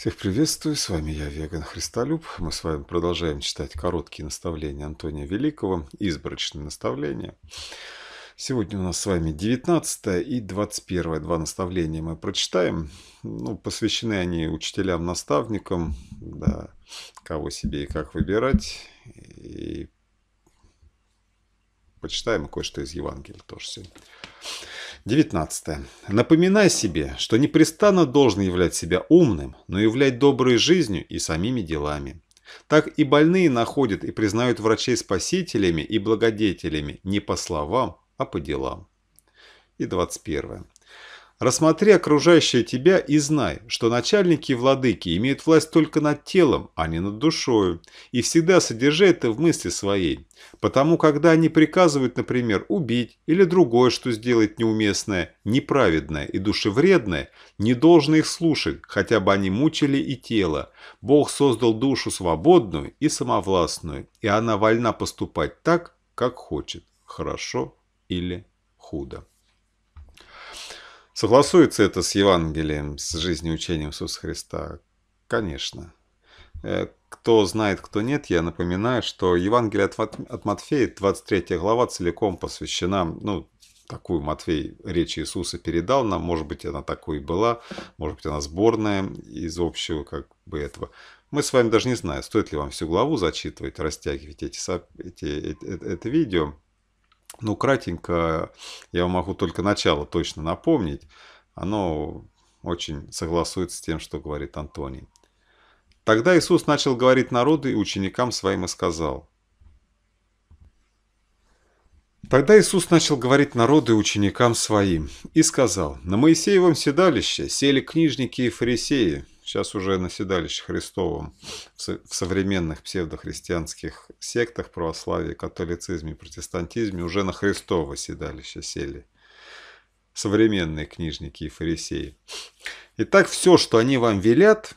Всех приветствую, с вами я, Веган Христолюб. Мы с вами продолжаем читать короткие наставления Антония Великого, изборочные наставления. Сегодня у нас с вами 19 и 21 два наставления мы прочитаем. Ну, посвящены они учителям, наставникам, да, кого себе и как выбирать. И почитаем кое-что из Евангелия тоже сегодня. 19. Напоминай себе, что непрестанно должен являть себя умным, но являть доброй жизнью и самими делами. Так и больные находят и признают врачей спасителями и благодетелями не по словам, а по делам. И 21. Рассмотри окружающее тебя и знай, что начальники и владыки имеют власть только над телом, а не над душою, и всегда содержи это в мысли своей. Потому когда они приказывают, например, убить или другое, что сделать неуместное, неправедное и душевредное, не должно их слушать, хотя бы они мучили и тело. Бог создал душу свободную и самовластную, и она вольна поступать так, как хочет, хорошо или худо. Согласуется это с Евангелием, с жизнью учением Иисуса Христа? Конечно. Э, кто знает, кто нет, я напоминаю, что Евангелие от Матфея, 23 глава, целиком посвящена, ну, такую Матфей речь Иисуса передал нам, может быть, она такой и была, может быть, она сборная из общего как бы этого. Мы с вами даже не знаем, стоит ли вам всю главу зачитывать, растягивать эти, эти, это, э, это видео, ну, кратенько, я вам могу только начало точно напомнить. Оно очень согласуется с тем, что говорит Антоний. Тогда Иисус начал говорить народу и ученикам своим и сказал. Тогда Иисус начал говорить народу и ученикам своим и сказал, «На Моисеевом седалище сели книжники и фарисеи, сейчас уже на седалище Христовом, в современных псевдохристианских сектах православии, католицизме и протестантизме уже на Христово седалище сели современные книжники и фарисеи. Итак, все, что они вам велят,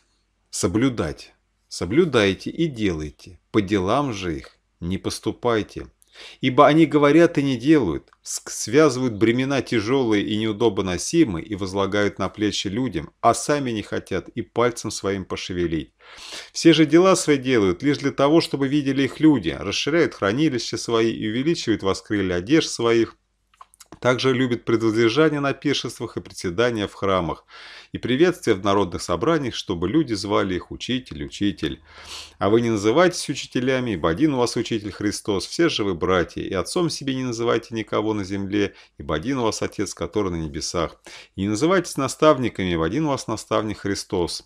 соблюдать. Соблюдайте и делайте. По делам же их не поступайте. Ибо они говорят и не делают, связывают бремена тяжелые и неудобоносимые и возлагают на плечи людям, а сами не хотят и пальцем своим пошевелить. Все же дела свои делают лишь для того, чтобы видели их люди, расширяют хранилища свои и увеличивают воскрыли одежд своих, также любит предвоздержание на пиршествах и председания в храмах, и приветствие в народных собраниях, чтобы люди звали их «учитель, учитель». А вы не называйтесь учителями, ибо один у вас учитель Христос, все же вы братья, и отцом себе не называйте никого на земле, ибо один у вас Отец, который на небесах. И не называйтесь наставниками, ибо один у вас наставник Христос.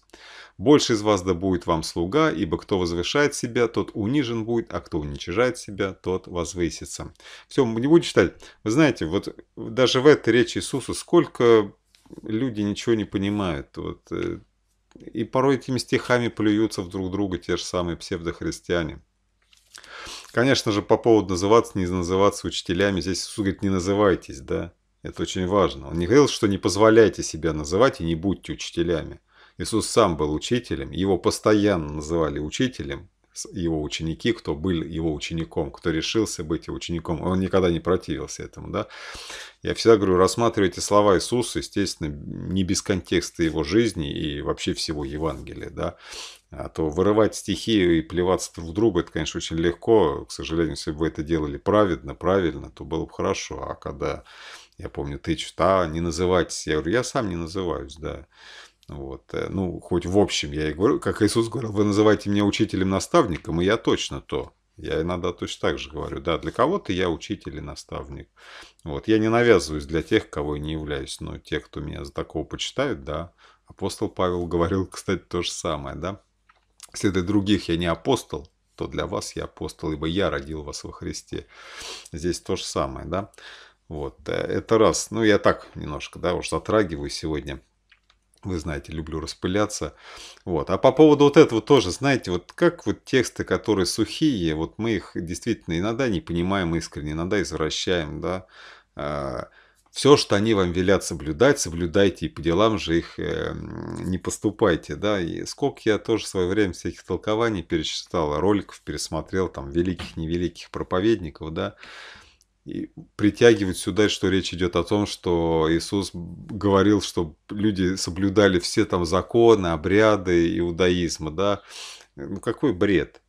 Больше из вас да будет вам слуга, ибо кто возвышает себя, тот унижен будет, а кто уничижает себя, тот возвысится». Все, мы не будем читать. Вы знаете, вот даже в этой речи Иисуса сколько люди ничего не понимают. Вот, э, и порой этими стихами плюются в друг друга те же самые псевдохристиане. Конечно же, по поводу называться, не называться учителями, здесь Иисус говорит, не называйтесь, да, это очень важно. Он не говорил, что не позволяйте себя называть и не будьте учителями. Иисус сам был учителем, его постоянно называли учителем, его ученики, кто был его учеником, кто решился быть его учеником, он никогда не противился этому, да. Я всегда говорю, рассматривайте слова Иисуса, естественно, не без контекста его жизни и вообще всего Евангелия, да. А то вырывать стихи и плеваться друг в друга, это, конечно, очень легко. К сожалению, если бы вы это делали праведно, правильно, то было бы хорошо. А когда, я помню, ты а, не называйтесь, я говорю, я сам не называюсь, да. Вот. Э, ну, хоть в общем, я и говорю, как Иисус говорил, вы называете меня учителем-наставником, и я точно то. Я иногда точно так же говорю, да, для кого-то я учитель и наставник. Вот. Я не навязываюсь для тех, кого я не являюсь, но те, кто меня за такого почитают, да. Апостол Павел говорил, кстати, то же самое, да. Если для других я не апостол, то для вас я апостол, ибо я родил вас во Христе. Здесь то же самое, да. Вот, э, это раз. Ну, я так немножко, да, уж затрагиваю сегодня вы знаете, люблю распыляться. Вот. А по поводу вот этого тоже, знаете, вот как вот тексты, которые сухие, вот мы их действительно иногда не понимаем искренне, иногда извращаем, да. А, Все, что они вам велят соблюдать, соблюдайте и по делам же их э, не поступайте, да. И сколько я тоже в свое время всяких толкований перечитал, роликов пересмотрел, там, великих, невеликих проповедников, да притягивать сюда, что речь идет о том, что Иисус говорил, что люди соблюдали все там законы, обряды иудаизма, да, ну какой бред.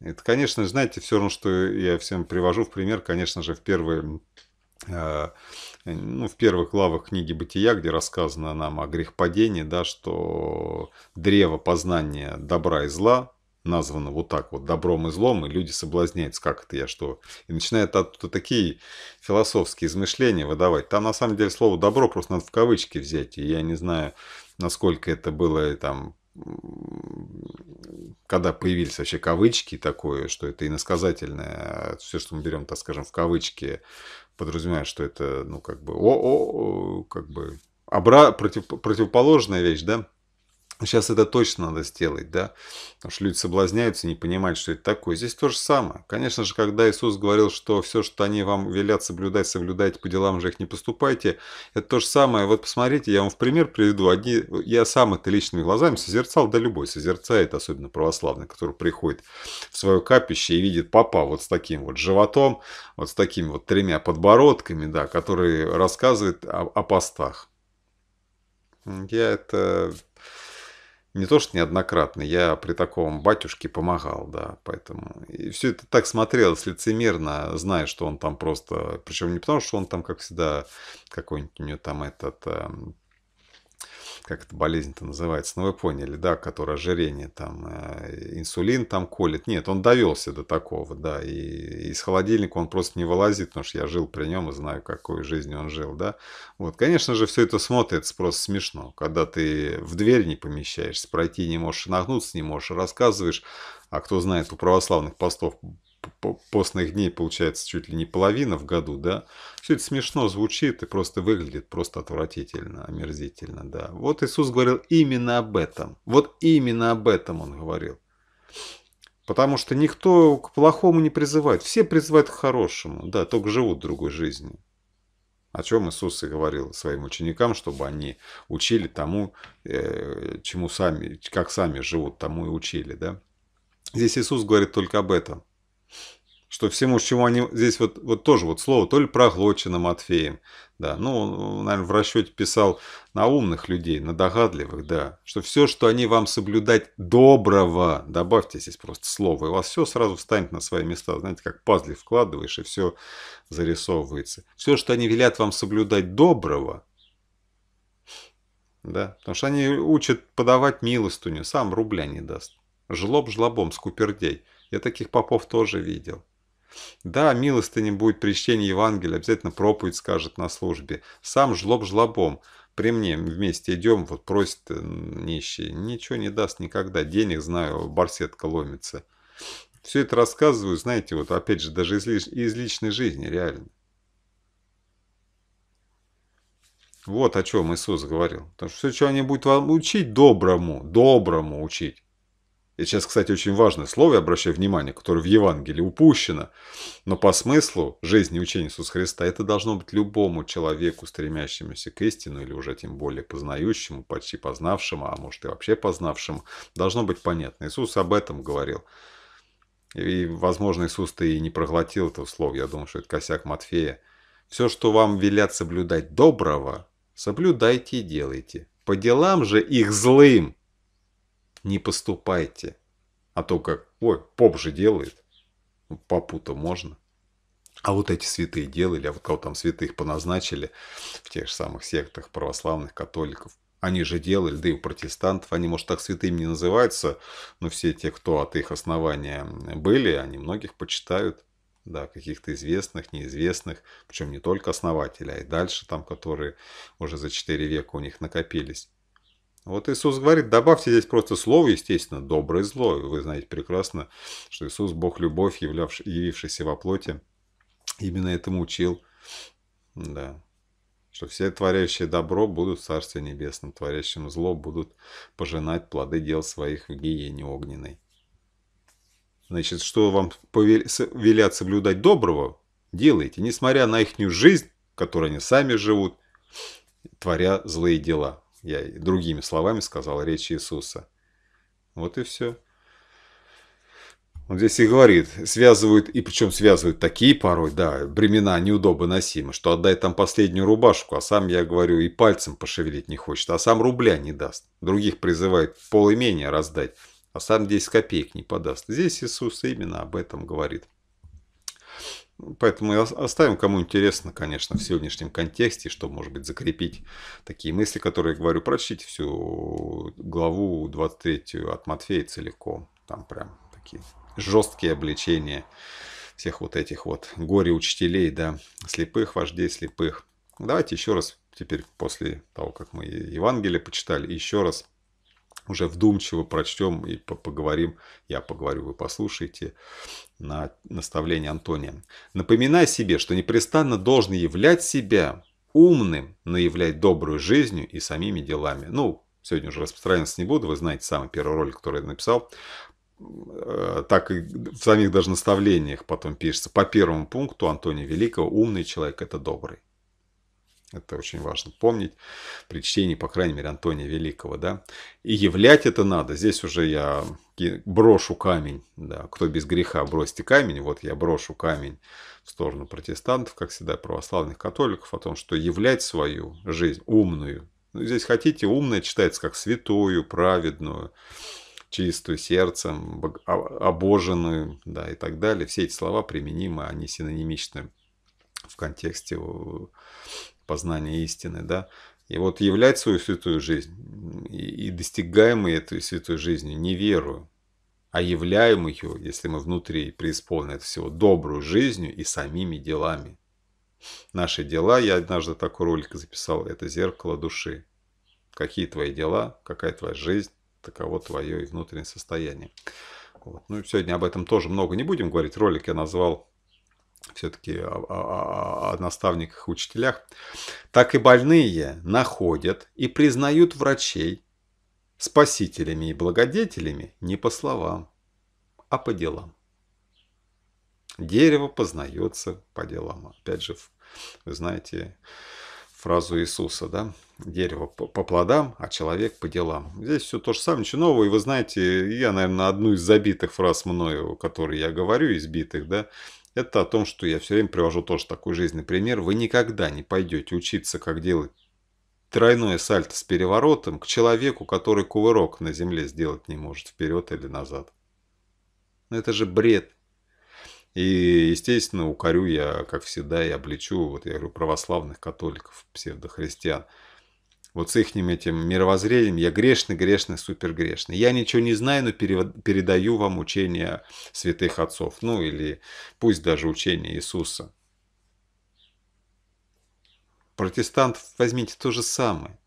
Это, конечно, знаете, все равно, что я всем привожу в пример, конечно же, в первые а, ну, в первых главах книги «Бытия», где рассказано нам о грехопадении, да, что древо познания добра и зла, названо вот так вот добром и злом, и люди соблазняются, как это я что. И начинают оттуда такие философские измышления выдавать. Там на самом деле слово добро просто надо в кавычки взять. И я не знаю, насколько это было там когда появились вообще кавычки такое, что это иносказательное, все, что мы берем, так скажем, в кавычки, подразумевает, что это, ну, как бы, о, о, как бы, обра... против... противоположная вещь, да, Сейчас это точно надо сделать, да? Потому что люди соблазняются, не понимают, что это такое. Здесь то же самое. Конечно же, когда Иисус говорил, что все, что они вам велят соблюдать, соблюдайте, по делам же их не поступайте, это то же самое. Вот посмотрите, я вам в пример приведу. Одни, я сам это личными глазами созерцал, да любой созерцает, особенно православный, который приходит в свое капище и видит папа вот с таким вот животом, вот с такими вот тремя подбородками, да, который рассказывает о, о постах. Я это не то что неоднократно, я при таком батюшке помогал, да, поэтому. И все это так смотрелось лицемерно, зная, что он там просто, причем не потому, что он там, как всегда, какой-нибудь у него там этот эм, как эта болезнь-то называется, ну вы поняли, да, которое ожирение, там, э, инсулин там колет. Нет, он довелся до такого, да, и из холодильника он просто не вылазит, потому что я жил при нем и знаю, какой жизнью он жил, да. Вот, конечно же, все это смотрится просто смешно, когда ты в дверь не помещаешься, пройти не можешь, нагнуться не можешь, рассказываешь, а кто знает, у православных постов постных дней получается чуть ли не половина в году, да. Все это смешно звучит и просто выглядит просто отвратительно, омерзительно, да. Вот Иисус говорил именно об этом. Вот именно об этом Он говорил. Потому что никто к плохому не призывает. Все призывают к хорошему, да, только живут другой жизнью. О чем Иисус и говорил своим ученикам, чтобы они учили тому, э, чему сами, как сами живут, тому и учили, да. Здесь Иисус говорит только об этом что всему, чему они здесь вот, вот тоже вот слово, то ли проглочено Матфеем, да, ну, он, наверное, в расчете писал на умных людей, на догадливых, да, что все, что они вам соблюдать доброго, добавьте здесь просто слово, и у вас все сразу встанет на свои места, знаете, как пазли вкладываешь, и все зарисовывается. Все, что они велят вам соблюдать доброго, да, потому что они учат подавать милостыню, сам рубля не даст. Жлоб жлобом, скупердей – я таких попов тоже видел. Да, милостыни будет при чтении Евангелия, обязательно проповедь скажет на службе. Сам жлоб жлобом. При мне вместе идем, вот просит э, нищий. Ничего не даст никогда, денег, знаю, барсетка ломится. Все это рассказываю, знаете, вот опять же, даже из, из личной жизни, реально. Вот о чем Иисус говорил. Потому что все, что они будут вам учить, доброму, доброму учить. И сейчас, кстати, очень важное слово, я обращаю внимание, которое в Евангелии упущено, но по смыслу жизни и учения Иисуса Христа это должно быть любому человеку, стремящемуся к истину, или уже тем более познающему, почти познавшему, а может и вообще познавшему, должно быть понятно. Иисус об этом говорил. И, возможно, Иисус-то и не проглотил этого слова, я думаю, что это косяк Матфея. «Все, что вам велят соблюдать доброго, соблюдайте и делайте. По делам же их злым не поступайте. А то как, ой, поп же делает. Попу-то можно. А вот эти святые делали, а вот кого там святых поназначили в тех же самых сектах православных, католиков, они же делали, да и у протестантов, они, может, так святыми не называются, но все те, кто от их основания были, они многих почитают, да, каких-то известных, неизвестных, причем не только основателя а и дальше там, которые уже за 4 века у них накопились. Вот Иисус говорит, добавьте здесь просто слово, естественно, доброе и зло. Вы знаете прекрасно, что Иисус – Бог любовь, являвш... явившийся во плоти. Именно этому учил. Да. Что все творящие добро будут в Царстве Небесном, творящим зло будут пожинать плоды дел своих в гиене огненной. Значит, что вам повел... велят соблюдать доброго, делайте, несмотря на ихнюю жизнь, которой они сами живут, творя злые дела. Я другими словами сказал речь Иисуса. Вот и все. Он здесь и говорит, связывают, и причем связывают такие порой, да, бремена неудобно носимы, что отдай там последнюю рубашку, а сам, я говорю, и пальцем пошевелить не хочет, а сам рубля не даст. Других призывает полимения раздать, а сам 10 копеек не подаст. Здесь Иисус именно об этом говорит. Поэтому оставим, кому интересно, конечно, в сегодняшнем контексте, чтобы, может быть, закрепить такие мысли, которые я говорю, прочтите всю главу 23 от Матфея целиком. Там прям такие жесткие обличения всех вот этих вот горе-учителей, да, слепых, вождей слепых. Давайте еще раз, теперь после того, как мы Евангелие почитали, еще раз уже вдумчиво прочтем и поговорим. Я поговорю, вы послушайте на наставление Антония. «Напоминай себе, что непрестанно должен являть себя умным, но являть добрую жизнью и самими делами». Ну, сегодня уже распространяться не буду, вы знаете самый первый ролик, который я написал. Э, так и в самих даже наставлениях потом пишется. По первому пункту Антония Великого «Умный человек – это добрый». Это очень важно помнить при чтении, по крайней мере, Антония Великого. Да? И являть это надо. Здесь уже я брошу камень. Да? Кто без греха, бросьте камень. Вот я брошу камень в сторону протестантов, как всегда, православных католиков, о том, что являть свою жизнь умную. Ну, здесь хотите, умная читается как святую, праведную, чистую сердцем, а, обоженную да, и так далее. Все эти слова применимы, они синонимичны в контексте э, познания истины, да, и вот являть свою святую жизнь и, и достигаемой этой святой жизнью не верую, а являем ее, если мы внутри преисполнены всего, добрую жизнью и самими делами. Наши дела, я однажды такой ролик записал, это зеркало души. Какие твои дела, какая твоя жизнь, таково твое и внутреннее состояние. Вот. Ну и сегодня об этом тоже много не будем говорить. Ролик я назвал все-таки о, о, о наставниках, учителях, так и больные находят и признают врачей спасителями и благодетелями не по словам, а по делам. Дерево познается по делам. Опять же, вы знаете фразу Иисуса, да? Дерево по, по плодам, а человек по делам. Здесь все то же самое, ничего нового. И вы знаете, я, наверное, одну из забитых фраз мною, которые я говорю, избитых, да, это о том, что я все время привожу тоже такой жизненный пример. Вы никогда не пойдете учиться, как делать тройное сальто с переворотом к человеку, который кувырок на земле сделать не может вперед или назад. Но ну, это же бред. И, естественно, укорю я, как всегда, и обличу, вот я говорю, православных католиков, псевдохристиан – вот с их этим мировоззрением, я грешный, грешный, супергрешный. Я ничего не знаю, но передаю вам учение святых отцов, ну или пусть даже учение Иисуса. Протестантов возьмите то же самое.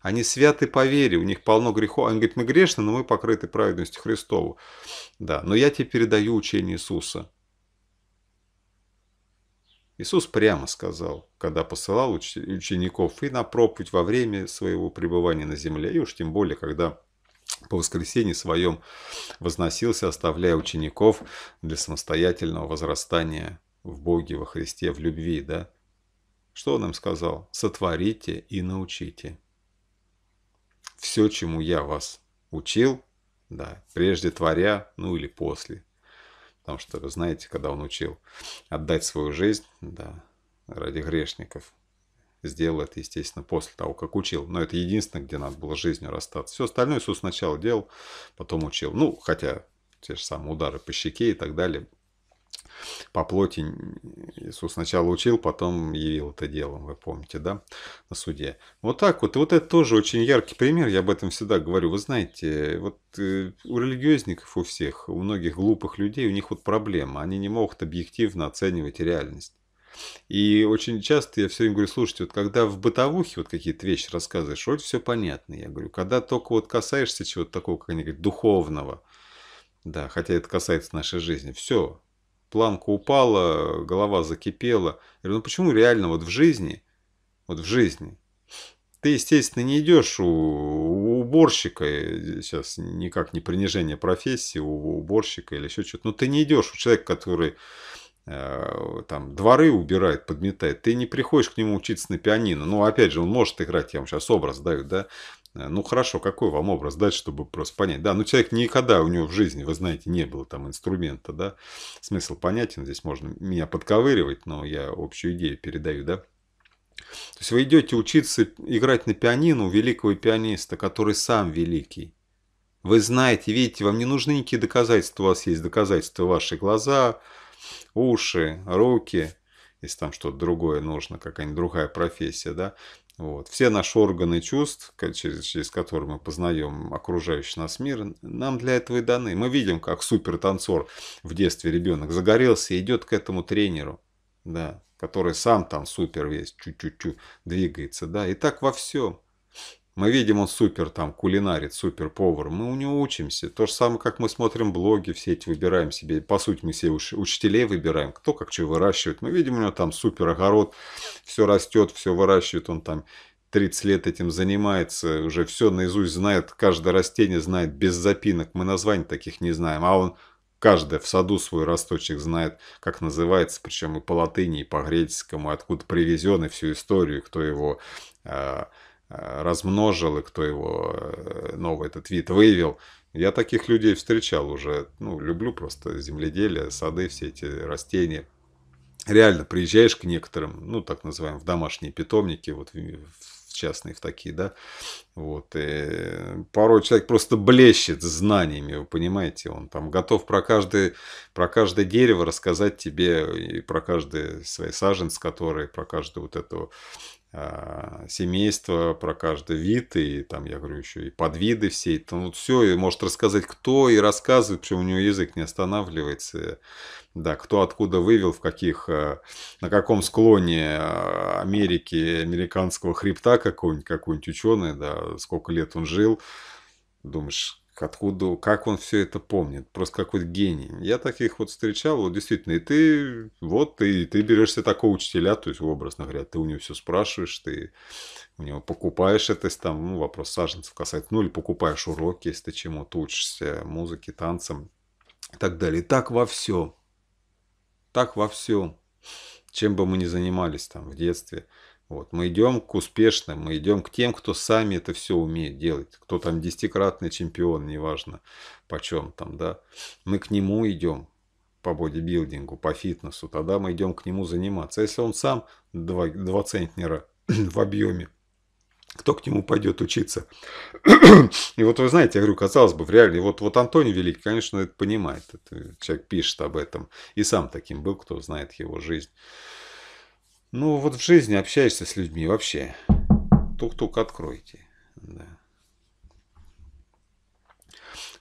Они святы по вере, у них полно грехов. Они говорят, мы грешны, но мы покрыты праведностью Христову. Да, но я тебе передаю учение Иисуса. Иисус прямо сказал, когда посылал учеников и на проповедь во время своего пребывания на земле, и уж тем более, когда по воскресенье своем возносился, оставляя учеников для самостоятельного возрастания в Боге, во Христе, в любви, да? Что он им сказал? Сотворите и научите. Все, чему я вас учил, да, прежде творя, ну или после, Потому что, вы знаете, когда он учил отдать свою жизнь да, ради грешников, сделал это, естественно, после того, как учил. Но это единственное, где надо было жизнью расстаться. Все остальное Иисус сначала делал, потом учил. Ну, хотя те же самые удары по щеке и так далее по плоти Иисус сначала учил, потом явил это делом, вы помните, да, на суде. Вот так вот. И вот это тоже очень яркий пример, я об этом всегда говорю. Вы знаете, вот э, у религиозников у всех, у многих глупых людей, у них вот проблема. Они не могут объективно оценивать реальность. И очень часто я все время говорю, слушайте, вот когда в бытовухе вот какие-то вещи рассказываешь, вроде все понятно, я говорю. Когда только вот касаешься чего-то такого, как они говорят, духовного, да, хотя это касается нашей жизни, все, планка упала, голова закипела. Я говорю, ну почему реально вот в жизни, вот в жизни, ты, естественно, не идешь у, у уборщика, э, сейчас никак не принижение профессии, у, уборщика или еще что-то, но ты не идешь у человека, который э, там дворы убирает, подметает, ты не приходишь к нему учиться на пианино. Ну, опять же, он может играть, я вам сейчас образ даю, да, Э, ну хорошо, какой вам образ дать, чтобы просто понять? Да, ну человек никогда у него в жизни, вы знаете, не было там инструмента, да. Смысл понятен, здесь можно меня подковыривать, но я общую идею передаю, да. То есть вы идете учиться играть на пианино у великого пианиста, который сам великий. Вы знаете, видите, вам не нужны никакие доказательства, у вас есть доказательства ваши глаза, уши, руки, если там что-то другое нужно, какая-нибудь другая профессия, да. Вот. Все наши органы чувств, через, через которые мы познаем окружающий нас мир, нам для этого и даны. Мы видим, как супер-танцор в детстве ребенок загорелся и идет к этому тренеру, да, который сам там супер весь, чуть чуть чу двигается. Да. И так во всем. Мы видим, он супер там кулинарит, супер повар. Мы у него учимся. То же самое, как мы смотрим блоги, все эти выбираем себе. По сути, мы себе уч- учителей выбираем, кто как что выращивает. Мы видим, у него там супер огород, все растет, все выращивает, он там 30 лет этим занимается, уже все наизусть знает, каждое растение знает без запинок. Мы названий таких не знаем, а он каждое в саду свой росточек знает, как называется, причем и по латыни, и по греческому, откуда привезен, и всю историю, кто его э, Э, размножил и кто его э, новый этот вид вывел. Я таких людей встречал уже. Ну, люблю просто земледелие, сады, все эти растения. Реально приезжаешь к некоторым, ну, так называемым, в домашние питомники, вот в частные, в такие, да. Вот. И э, порой человек просто блещет знаниями, вы понимаете. Он там готов про каждое, про каждое дерево рассказать тебе, и про каждый свой саженец, который, про каждую вот эту а, семейство, про каждый вид, и там, я говорю, еще и подвиды все, и там вот все, и может рассказать кто, и рассказывает, почему у него язык не останавливается, да, кто откуда вывел, в каких, а, на каком склоне а, Америки, американского хребта какой-нибудь, какой-нибудь ученый, да, сколько лет он жил, думаешь, откуда, как он все это помнит, просто какой-то гений. Я таких вот встречал, вот действительно, и ты, вот, ты ты берешься такого учителя, то есть, образно говоря, ты у него все спрашиваешь, ты у него покупаешь это, если там, ну, вопрос саженцев касается, ну, или покупаешь уроки, если ты чему-то учишься, музыке, танцам и так далее. И так во всем, так во всем, чем бы мы ни занимались там в детстве – вот. Мы идем к успешным, мы идем к тем, кто сами это все умеет делать. Кто там десятикратный чемпион, неважно почем там, да. Мы к нему идем по бодибилдингу, по фитнесу. Тогда мы идем к нему заниматься. Если он сам два, два центнера в объеме, кто к нему пойдет учиться? И вот вы знаете, я говорю, казалось бы, в реале, вот, вот Антоний Великий, конечно, это понимает. Это, человек пишет об этом. И сам таким был, кто знает его жизнь. Ну, вот в жизни общаешься с людьми вообще. Тук-тук откройте. Да.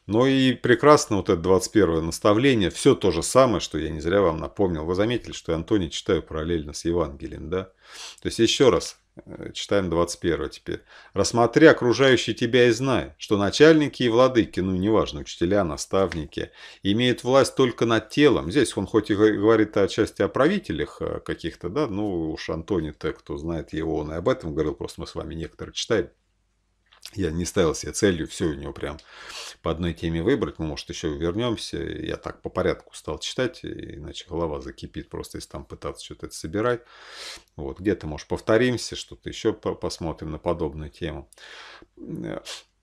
Ну и прекрасно вот это 21 наставление. Все то же самое, что я не зря вам напомнил. Вы заметили, что я Антоний читаю параллельно с Евангелием, да? То есть еще раз, Э, читаем 21 теперь. «Рассмотри окружающий тебя и знай, что начальники и владыки, ну неважно, учителя, наставники, имеют власть только над телом». Здесь он хоть и говорит о части о правителях э, каких-то, да, ну уж Антоний-то, кто знает его, он и об этом говорил, просто мы с вами некоторые читаем. Я не ставил себе целью все у него прям по одной теме выбрать. Мы, ну, может, еще вернемся. Я так по порядку стал читать, иначе голова закипит просто, если там пытаться что-то собирать. Вот, где-то, может, повторимся, что-то еще посмотрим на подобную тему. Э,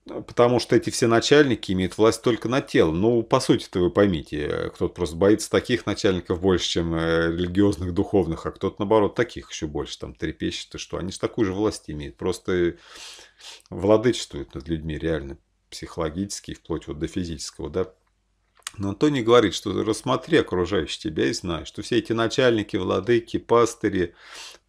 Потому что эти все начальники имеют власть только над телом. Ну, по сути-то вы поймите, кто-то просто боится таких начальников больше, чем э, религиозных, духовных, а кто-то, наоборот, таких еще больше, там, трепещет и что. Они же такую же власть имеют, просто владычествуют над людьми реально, психологически, вплоть вот до физического, да. Но Антоний говорит, что рассмотри окружающих тебя и знай, что все эти начальники, владыки, пастыри,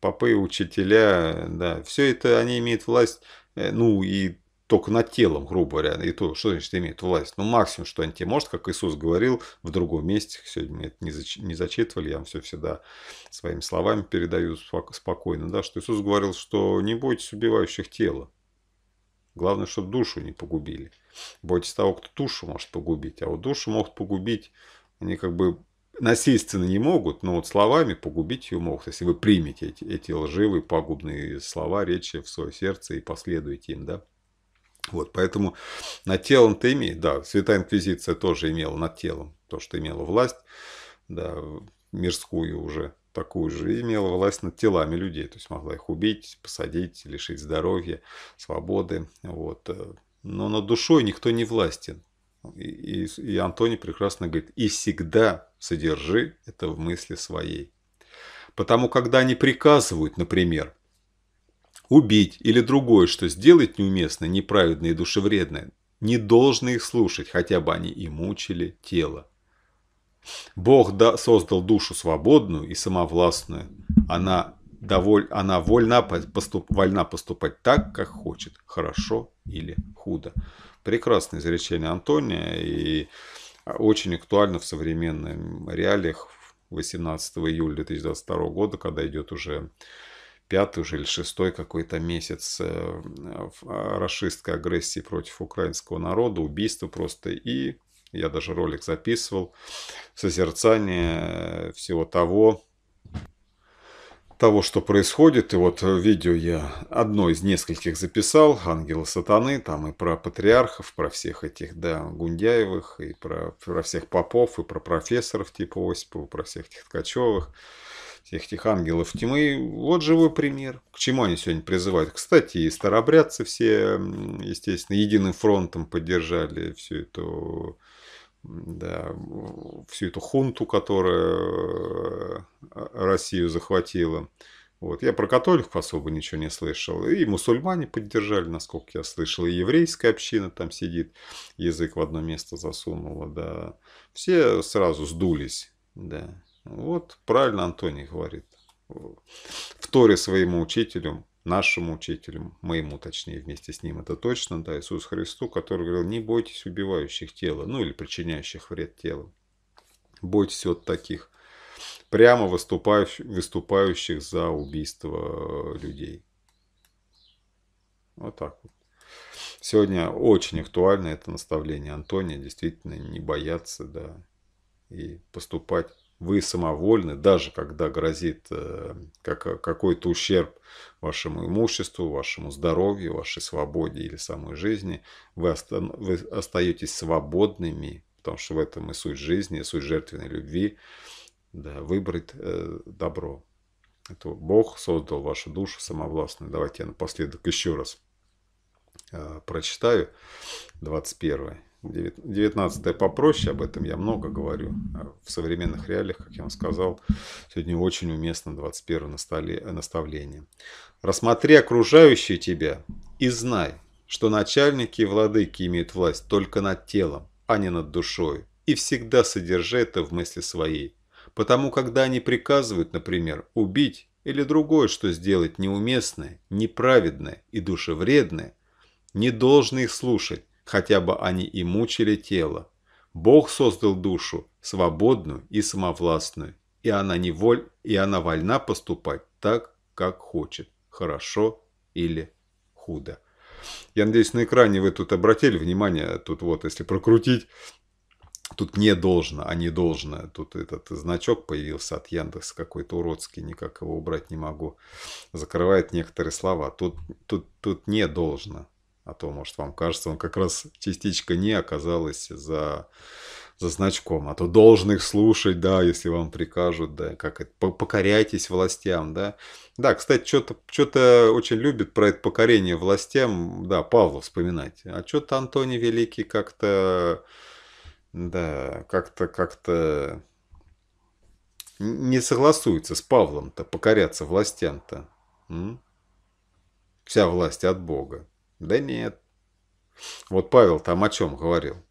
попы, учителя, да, все это они имеют власть, э, ну и только над телом, грубо говоря, и то, что значит имеет власть. Ну, максимум, что они тебе может, как Иисус говорил в другом месте, сегодня мы это не, зач, не зачитывали, я вам все всегда своими словами передаю спокойно, да, что Иисус говорил, что не бойтесь убивающих тела. Главное, чтобы душу не погубили. Бойтесь того, кто душу может погубить. А вот душу могут погубить, они как бы насильственно не могут, но вот словами погубить ее могут. Если вы примете эти, эти лживые, пагубные слова, речи в свое сердце и последуете им, да. Вот, поэтому над телом-то имеет, да, Святая Инквизиция тоже имела над телом, то, что имела власть, да, мирскую уже такую же, имела власть над телами людей, то есть могла их убить, посадить, лишить здоровья, свободы, вот. Но над душой никто не властен. И, и, и Антоний прекрасно говорит, и всегда содержи это в мысли своей. Потому когда они приказывают, например, убить или другое, что сделать неуместно, неправедно и душевредное, не должно их слушать, хотя бы они и мучили тело. Бог да, создал душу свободную и самовластную. Она, доволь, она вольна, поступ, вольна поступать так, как хочет, хорошо или худо. Прекрасное изречение Антония и очень актуально в современных реалиях 18 июля 2022 года, когда идет уже пятый уже или шестой какой-то месяц э, э, э, расистской агрессии против украинского народа, убийства просто. И я даже ролик записывал, созерцание всего того, того, что происходит. И вот видео я одно из нескольких записал, «Ангелы сатаны», там и про патриархов, про всех этих, да, Гундяевых, и про, про всех попов, и про профессоров типа Осипова, про всех этих Ткачевых всех этих ангелов тьмы. Вот живой пример. К чему они сегодня призывают? Кстати, и старобрядцы все, естественно, единым фронтом поддержали всю эту, да, всю эту хунту, которая э, Россию захватила. Вот. Я про католиков особо ничего не слышал. И мусульмане поддержали, насколько я слышал. И еврейская община там сидит, язык в одно место засунула. Да. Все сразу сдулись. Да. Вот правильно Антоний говорит. В Торе своему учителю, нашему учителю, моему точнее, вместе с ним, это точно, да, Иисус Христу, который говорил, не бойтесь убивающих тела, ну или причиняющих вред телу. Бойтесь вот таких, прямо выступающих, выступающих за убийство э, людей. Вот так вот. Сегодня очень актуально это наставление Антония, действительно не бояться, да, и поступать вы самовольны, даже когда грозит э, как, какой-то ущерб вашему имуществу, вашему здоровью, вашей свободе или самой жизни, вы, остаетесь свободными, потому что в этом и суть жизни, и суть жертвенной любви, да, выбрать э, добро. Это Бог создал вашу душу самовластную. Давайте я напоследок еще раз э, прочитаю 21. 19 попроще, об этом я много говорю. А в современных реалиях, как я вам сказал, сегодня очень уместно 21 наставление. «Рассмотри окружающие тебя и знай, что начальники и владыки имеют власть только над телом, а не над душой, и всегда содержи это в мысли своей. Потому когда они приказывают, например, убить или другое, что сделать неуместное, неправедное и душевредное, не должны их слушать, хотя бы они и мучили тело. Бог создал душу, свободную и самовластную, и она, не воль, и она вольна поступать так, как хочет, хорошо или худо. Я надеюсь, на экране вы тут обратили внимание, тут вот, если прокрутить, тут не должно, а не должно. Тут этот значок появился от Яндекс какой-то уродский, никак его убрать не могу. Закрывает некоторые слова. Тут, тут, тут не должно. А то, может, вам кажется, он как раз частичка «не» оказалась за, за значком. А то должен их слушать, да, если вам прикажут, да, как это, покоряйтесь властям, да. Да, кстати, что-то что очень любит про это покорение властям, да, Павла вспоминать. А что-то Антоний Великий как-то, да, как-то, как-то не согласуется с Павлом-то, покоряться властям-то. Вся власть от Бога. Да нет. Вот Павел там о чем говорил?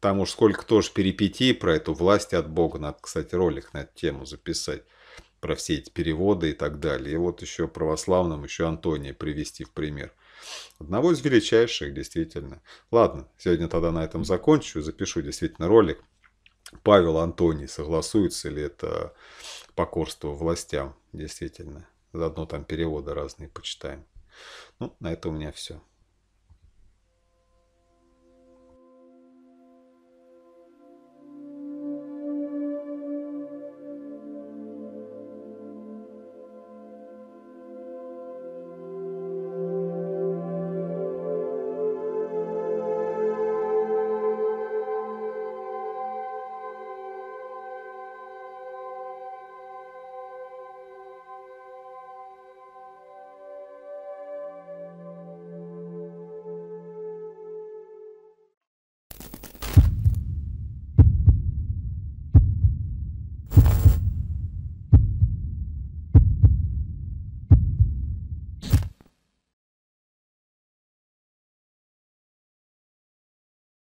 Там уж сколько тоже перипетий про эту власть от Бога. Надо, кстати, ролик на эту тему записать. Про все эти переводы и так далее. И вот еще православным, еще Антония привести в пример. Одного из величайших, действительно. Ладно, сегодня тогда на этом закончу. Запишу действительно ролик. Павел Антоний, согласуется ли это покорство властям, действительно. Заодно там переводы разные почитаем. Ну, на этом у меня все.